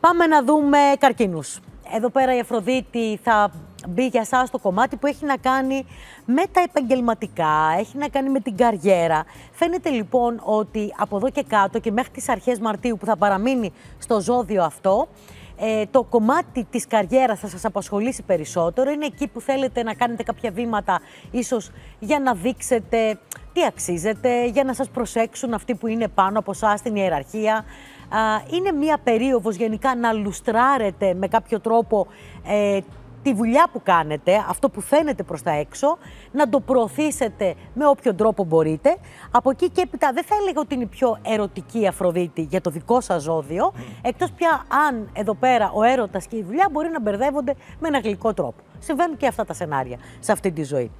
Πάμε να δούμε καρκίνους. Εδώ πέρα η Αφροδίτη θα μπει για εσά το κομμάτι που έχει να κάνει με τα επαγγελματικά, έχει να κάνει με την καριέρα. Φαίνεται λοιπόν ότι από εδώ και κάτω και μέχρι τις αρχές Μαρτίου που θα παραμείνει στο ζώδιο αυτό, ε, το κομμάτι της καριέρας θα σας απασχολήσει περισσότερο. Είναι εκεί που θέλετε να κάνετε κάποια βήματα ίσως για να δείξετε τι αξίζετε, για να σας προσέξουν αυτοί που είναι πάνω από εσάς στην ιεραρχία. Είναι μία περίοδος γενικά να λουστράρετε με κάποιο τρόπο ε, τη δουλειά που κάνετε, αυτό που φαίνεται προς τα έξω, να το προωθήσετε με όποιον τρόπο μπορείτε. Από εκεί και έπειτα δεν θα έλεγα ότι είναι η πιο ερωτική Αφροδίτη για το δικό σας ζώδιο, mm. εκτός πια αν εδώ πέρα ο έρωτας και η δουλειά μπορεί να μπερδεύονται με ένα γλυκό τρόπο. Συμβαίνουν και αυτά τα σενάρια σε αυτή τη ζωή.